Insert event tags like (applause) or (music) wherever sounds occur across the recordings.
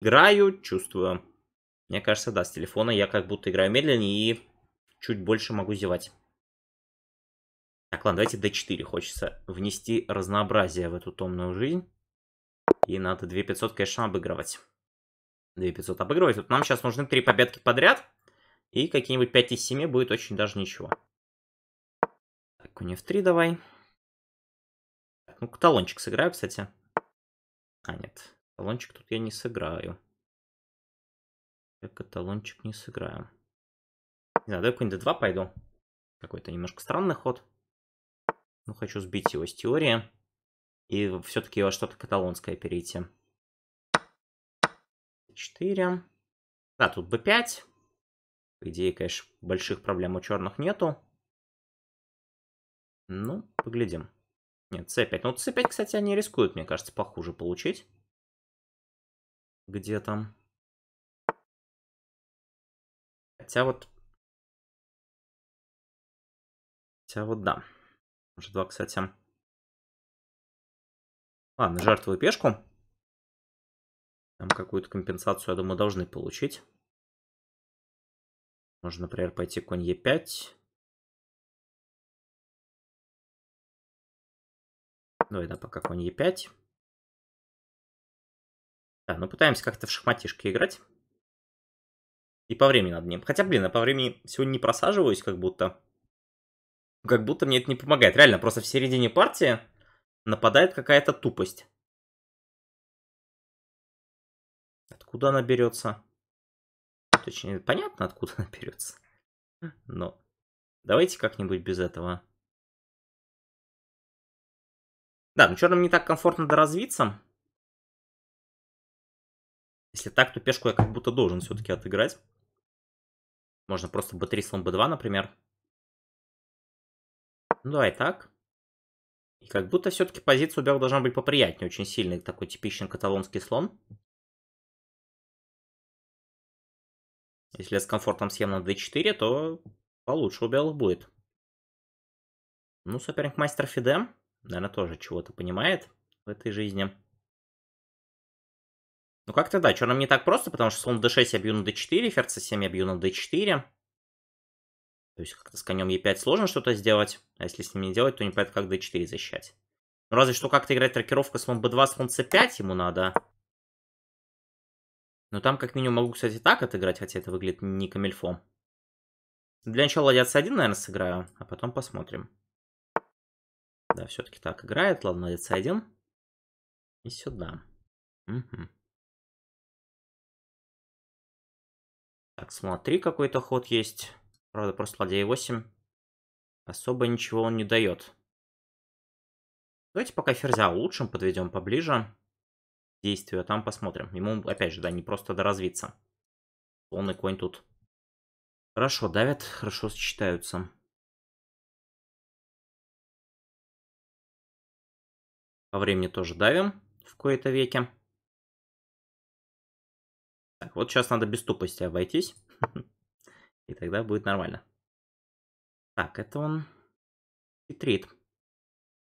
Играю, чувствую. Мне кажется, да, с телефона я как будто играю медленнее и чуть больше могу зевать. Так, ладно, давайте d4. Хочется внести разнообразие в эту томную жизнь. И надо 2500, конечно, обыгрывать. 2500 обыгрывать. Вот нам сейчас нужны 3 победки подряд. И какие-нибудь 5 из 7 будет очень даже ничего. Так, конь f3 давай. Ну, каталончик сыграю, кстати. А, нет. Талончик тут я не сыграю. Я каталончик не сыграю. Не знаю, давай какой-нибудь d2 пойду. Какой-то немножко странный ход. Ну, хочу сбить его с теории. И все-таки во что-то каталонское перейти. 4. Да, тут b5. По идее, конечно, больших проблем у черных нету. Ну, поглядим. Нет, c5. Ну, c5, кстати, они рискуют, мне кажется, похуже получить где там. Хотя вот... Хотя вот да. Уже два, кстати. Ладно, жертвую пешку. Там какую-то компенсацию, я думаю, должны получить. Можно, например, пойти конь Е5. Давай, да, пока конь Е5. Так, ну пытаемся как-то в шахматишки играть. И по времени над ним. Хотя, блин, я по времени сегодня не просаживаюсь, как будто. Как будто мне это не помогает. Реально, просто в середине партии нападает какая-то тупость. Откуда она берется? Точнее, понятно, откуда она берется. Но давайте как-нибудь без этого. Да, ну черным не так комфортно доразвиться. Если так, то пешку я как будто должен все-таки отыграть. Можно просто b3, слон b2, например. Ну давай так. И как будто все-таки позиция у белых должна быть поприятнее. Очень сильный такой типичный каталонский слон. Если с комфортом съем на d4, то получше у белых будет. Ну, соперник мастер Фиде, наверное, тоже чего-то понимает в этой жизни. Ну как-то да, черным не так просто, потому что слон d6 я бью на d4, ферзь c7 я бью на d4. То есть как-то с конем e5 сложно что-то сделать, а если с ним не делать, то не понятно, как d4 защищать. Ну разве что как-то играть трокировка слон b2, слон c5 ему надо. Но ну, там как минимум могу, кстати, так отыграть, хотя это выглядит не камельфом. Для начала ладья c1, наверное, сыграю, а потом посмотрим. Да, все-таки так играет. Ладно, ладья c1. И сюда. Угу. Так, смотри, какой-то ход есть. Правда, просто ладья 8. Особо ничего он не дает. Давайте пока ферзя улучшим, подведем поближе действию, а там посмотрим. Ему, опять же, да, не просто доразвиться. Слон и конь тут. Хорошо давят, хорошо сочетаются. По времени тоже давим в кои-то веке вот сейчас надо без тупости обойтись. (laughs) И тогда будет нормально. Так, это он хитрит.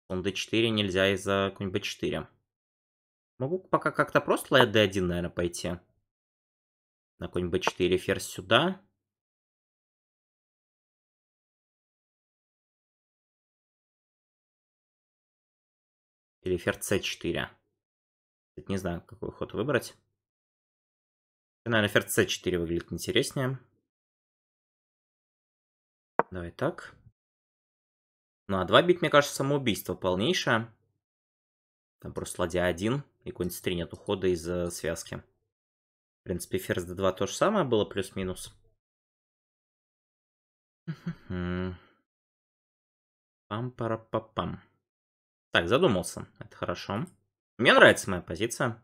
Он d4 нельзя из-за какой-нибудь b4. Могу пока как-то просто ладья d1, наверное, пойти. На какой-нибудь b4 ферзь сюда. Или ферзь c4. Не знаю, какой ход выбрать. Наверное, ферзь c4 выглядит интереснее. Давай так. Ну а 2 бить, мне кажется, самоубийство полнейшее. Там просто ладья 1 и конь c3 нет ухода из э, связки. В принципе, ферзь d2 то же самое было, плюс-минус. пара папам. Так, задумался. Это хорошо. Мне нравится моя позиция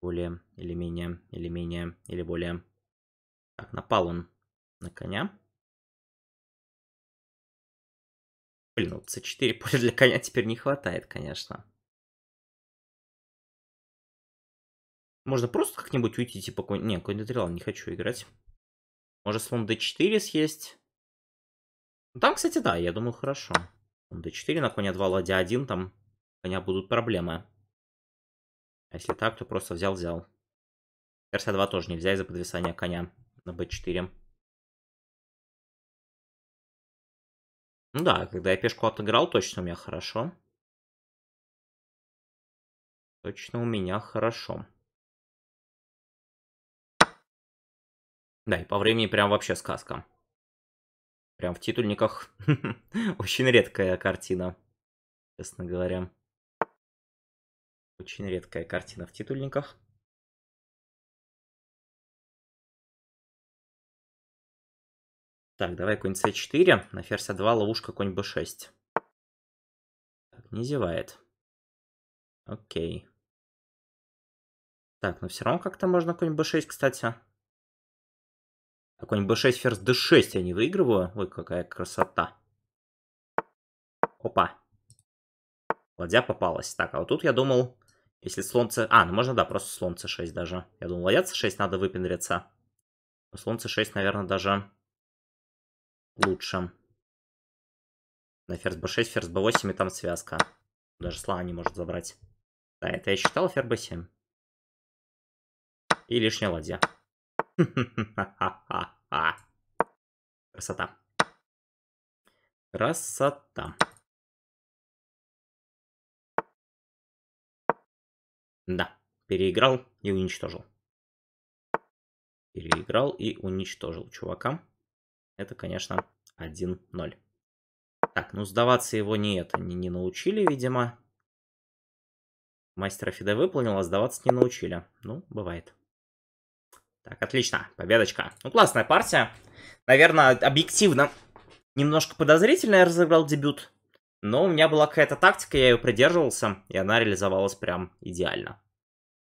более или менее, или менее, или более. Так, напал он на коня. Блин, ну c4 поля для коня теперь не хватает, конечно. Можно просто как-нибудь уйти, типа, конь... Не, конь дотрилал, не хочу играть. Может, слон d4 съесть? Ну, там, кстати, да, я думаю, хорошо. Слон d4 на коня 2, ладья 1, там у коня будут проблемы. А если так, то просто взял-взял. рс 2 тоже нельзя из-за подвисания коня на b4. Ну да, когда я пешку отыграл, точно у меня хорошо. Точно у меня хорошо. Да, и по времени прям вообще сказка. Прям в титульниках. (laughs) Очень редкая картина, честно говоря. Очень редкая картина в титульниках. Так, давай конь c4, на ферзь а2, ловушка конь b6. Так, не зевает. Окей. Так, но ну все равно как-то можно конь b6, кстати. А конь b6, ферзь d6 я не выигрываю. Ой, какая красота. Опа. Ладья попалась. Так, а вот тут я думал, если слон А, ну можно, да, просто слон c6 даже. Я думал, ладья c6 надо выпендриться. Но слон 6 наверное, даже лучше. На ферзь b6, ферзь b8 и там связка. Даже слона не может забрать. Да, это я считал, ферзь b7. И лишняя ладья. (laughs) Красота. Красота. Да, переиграл и уничтожил. Переиграл и уничтожил чувака. Это, конечно, 1-0. Так, ну сдаваться его не это, не, не научили, видимо. Мастера Фиде выполнил, а сдаваться не научили. Ну, бывает. Так, отлично, победочка. Ну, классная партия. Наверное, объективно немножко подозрительно я разыграл дебют. Но у меня была какая-то тактика, я ее придерживался, и она реализовалась прям идеально.